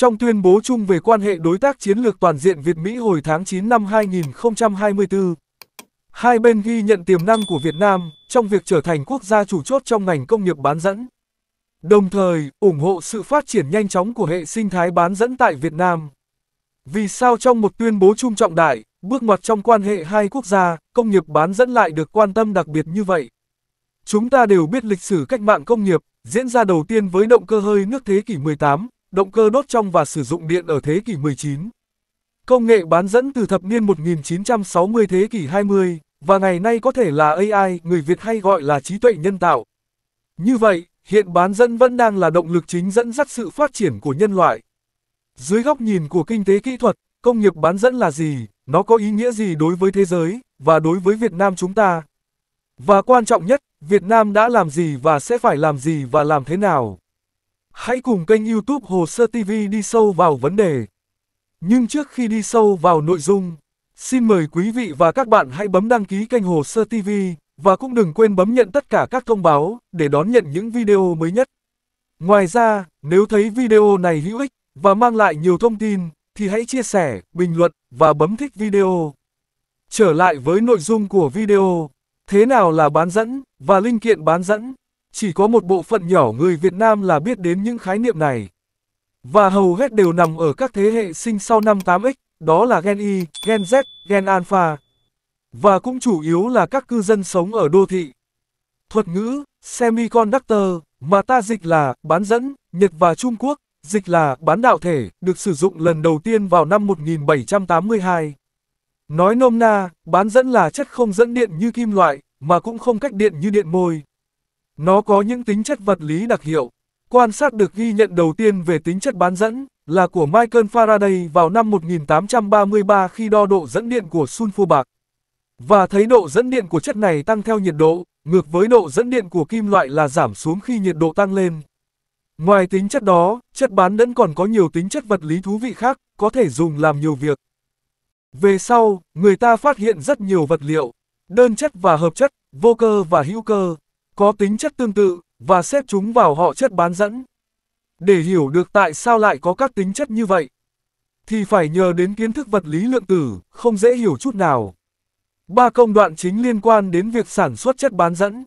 Trong tuyên bố chung về quan hệ đối tác chiến lược toàn diện Việt-Mỹ hồi tháng 9 năm 2024, hai bên ghi nhận tiềm năng của Việt Nam trong việc trở thành quốc gia chủ chốt trong ngành công nghiệp bán dẫn. Đồng thời, ủng hộ sự phát triển nhanh chóng của hệ sinh thái bán dẫn tại Việt Nam. Vì sao trong một tuyên bố chung trọng đại, bước ngoặt trong quan hệ hai quốc gia, công nghiệp bán dẫn lại được quan tâm đặc biệt như vậy? Chúng ta đều biết lịch sử cách mạng công nghiệp diễn ra đầu tiên với động cơ hơi nước thế kỷ 18, động cơ đốt trong và sử dụng điện ở thế kỷ 19. Công nghệ bán dẫn từ thập niên 1960 thế kỷ 20, và ngày nay có thể là AI, người Việt hay gọi là trí tuệ nhân tạo. Như vậy, hiện bán dẫn vẫn đang là động lực chính dẫn dắt sự phát triển của nhân loại. Dưới góc nhìn của kinh tế kỹ thuật, công nghiệp bán dẫn là gì, nó có ý nghĩa gì đối với thế giới, và đối với Việt Nam chúng ta? Và quan trọng nhất, Việt Nam đã làm gì và sẽ phải làm gì và làm thế nào? Hãy cùng kênh YouTube Hồ Sơ TV đi sâu vào vấn đề. Nhưng trước khi đi sâu vào nội dung, xin mời quý vị và các bạn hãy bấm đăng ký kênh Hồ Sơ TV và cũng đừng quên bấm nhận tất cả các thông báo để đón nhận những video mới nhất. Ngoài ra, nếu thấy video này hữu ích và mang lại nhiều thông tin thì hãy chia sẻ, bình luận và bấm thích video. Trở lại với nội dung của video, thế nào là bán dẫn và linh kiện bán dẫn? Chỉ có một bộ phận nhỏ người Việt Nam là biết đến những khái niệm này. Và hầu hết đều nằm ở các thế hệ sinh sau năm 8X, đó là Gen Y, Gen Z, Gen Alpha. Và cũng chủ yếu là các cư dân sống ở đô thị. Thuật ngữ semiconductor mà ta dịch là bán dẫn, Nhật và Trung Quốc, dịch là bán đạo thể, được sử dụng lần đầu tiên vào năm 1782. Nói nôm na, bán dẫn là chất không dẫn điện như kim loại, mà cũng không cách điện như điện môi. Nó có những tính chất vật lý đặc hiệu. Quan sát được ghi nhận đầu tiên về tính chất bán dẫn là của Michael Faraday vào năm 1833 khi đo độ dẫn điện của sunfua bạc. Và thấy độ dẫn điện của chất này tăng theo nhiệt độ, ngược với độ dẫn điện của kim loại là giảm xuống khi nhiệt độ tăng lên. Ngoài tính chất đó, chất bán dẫn còn có nhiều tính chất vật lý thú vị khác, có thể dùng làm nhiều việc. Về sau, người ta phát hiện rất nhiều vật liệu, đơn chất và hợp chất, vô cơ và hữu cơ, có tính chất tương tự, và xếp chúng vào họ chất bán dẫn. Để hiểu được tại sao lại có các tính chất như vậy, thì phải nhờ đến kiến thức vật lý lượng tử, không dễ hiểu chút nào. Ba công đoạn chính liên quan đến việc sản xuất chất bán dẫn,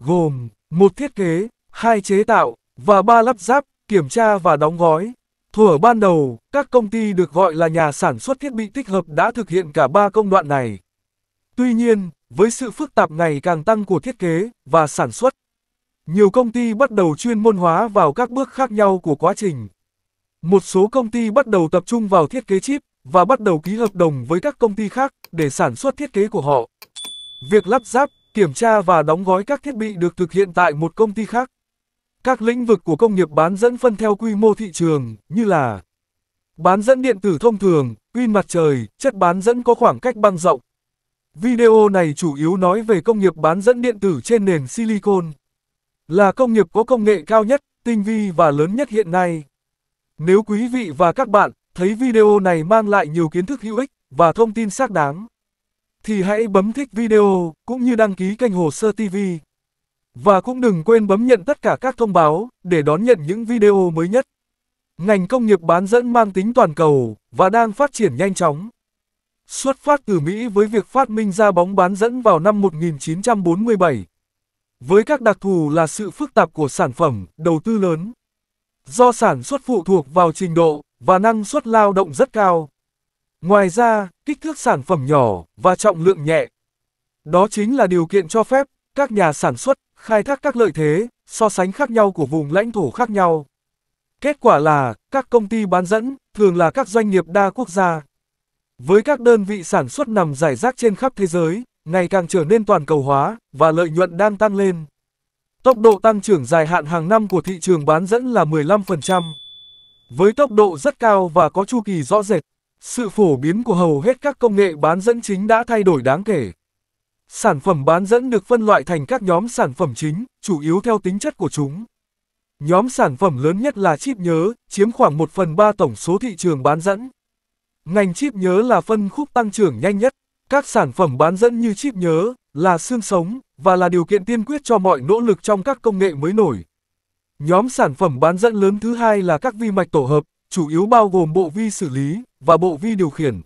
gồm một thiết kế, hai chế tạo và ba lắp ráp, kiểm tra và đóng gói. Thuở ban đầu, các công ty được gọi là nhà sản xuất thiết bị tích hợp đã thực hiện cả ba công đoạn này. Tuy nhiên, với sự phức tạp ngày càng tăng của thiết kế và sản xuất, nhiều công ty bắt đầu chuyên môn hóa vào các bước khác nhau của quá trình. Một số công ty bắt đầu tập trung vào thiết kế chip và bắt đầu ký hợp đồng với các công ty khác để sản xuất thiết kế của họ. Việc lắp ráp, kiểm tra và đóng gói các thiết bị được thực hiện tại một công ty khác. Các lĩnh vực của công nghiệp bán dẫn phân theo quy mô thị trường như là bán dẫn điện tử thông thường, pin mặt trời, chất bán dẫn có khoảng cách băng rộng, Video này chủ yếu nói về công nghiệp bán dẫn điện tử trên nền silicon. Là công nghiệp có công nghệ cao nhất, tinh vi và lớn nhất hiện nay. Nếu quý vị và các bạn thấy video này mang lại nhiều kiến thức hữu ích và thông tin xác đáng, thì hãy bấm thích video cũng như đăng ký kênh Hồ Sơ TV. Và cũng đừng quên bấm nhận tất cả các thông báo để đón nhận những video mới nhất. Ngành công nghiệp bán dẫn mang tính toàn cầu và đang phát triển nhanh chóng xuất phát từ Mỹ với việc phát minh ra bóng bán dẫn vào năm 1947. Với các đặc thù là sự phức tạp của sản phẩm, đầu tư lớn. Do sản xuất phụ thuộc vào trình độ và năng suất lao động rất cao. Ngoài ra, kích thước sản phẩm nhỏ và trọng lượng nhẹ. Đó chính là điều kiện cho phép các nhà sản xuất khai thác các lợi thế, so sánh khác nhau của vùng lãnh thổ khác nhau. Kết quả là, các công ty bán dẫn thường là các doanh nghiệp đa quốc gia. Với các đơn vị sản xuất nằm rải rác trên khắp thế giới, ngày càng trở nên toàn cầu hóa và lợi nhuận đang tăng lên. Tốc độ tăng trưởng dài hạn hàng năm của thị trường bán dẫn là 15%. Với tốc độ rất cao và có chu kỳ rõ rệt, sự phổ biến của hầu hết các công nghệ bán dẫn chính đã thay đổi đáng kể. Sản phẩm bán dẫn được phân loại thành các nhóm sản phẩm chính, chủ yếu theo tính chất của chúng. Nhóm sản phẩm lớn nhất là chip nhớ, chiếm khoảng 1 phần 3 tổng số thị trường bán dẫn. Ngành chip nhớ là phân khúc tăng trưởng nhanh nhất. Các sản phẩm bán dẫn như chip nhớ là xương sống và là điều kiện tiên quyết cho mọi nỗ lực trong các công nghệ mới nổi. Nhóm sản phẩm bán dẫn lớn thứ hai là các vi mạch tổ hợp, chủ yếu bao gồm bộ vi xử lý và bộ vi điều khiển.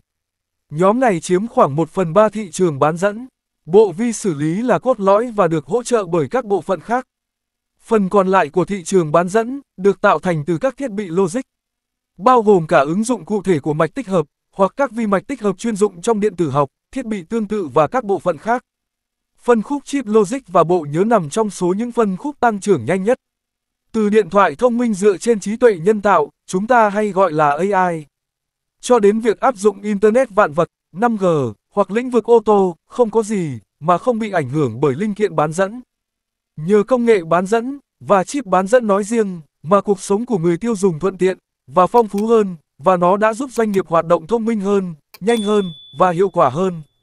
Nhóm này chiếm khoảng 1 phần 3 thị trường bán dẫn. Bộ vi xử lý là cốt lõi và được hỗ trợ bởi các bộ phận khác. Phần còn lại của thị trường bán dẫn được tạo thành từ các thiết bị logic bao gồm cả ứng dụng cụ thể của mạch tích hợp, hoặc các vi mạch tích hợp chuyên dụng trong điện tử học, thiết bị tương tự và các bộ phận khác. Phân khúc chip logic và bộ nhớ nằm trong số những phân khúc tăng trưởng nhanh nhất. Từ điện thoại thông minh dựa trên trí tuệ nhân tạo, chúng ta hay gọi là AI, cho đến việc áp dụng Internet vạn vật, 5G, hoặc lĩnh vực ô tô, không có gì mà không bị ảnh hưởng bởi linh kiện bán dẫn. Nhờ công nghệ bán dẫn và chip bán dẫn nói riêng mà cuộc sống của người tiêu dùng thuận tiện, và phong phú hơn, và nó đã giúp doanh nghiệp hoạt động thông minh hơn, nhanh hơn, và hiệu quả hơn.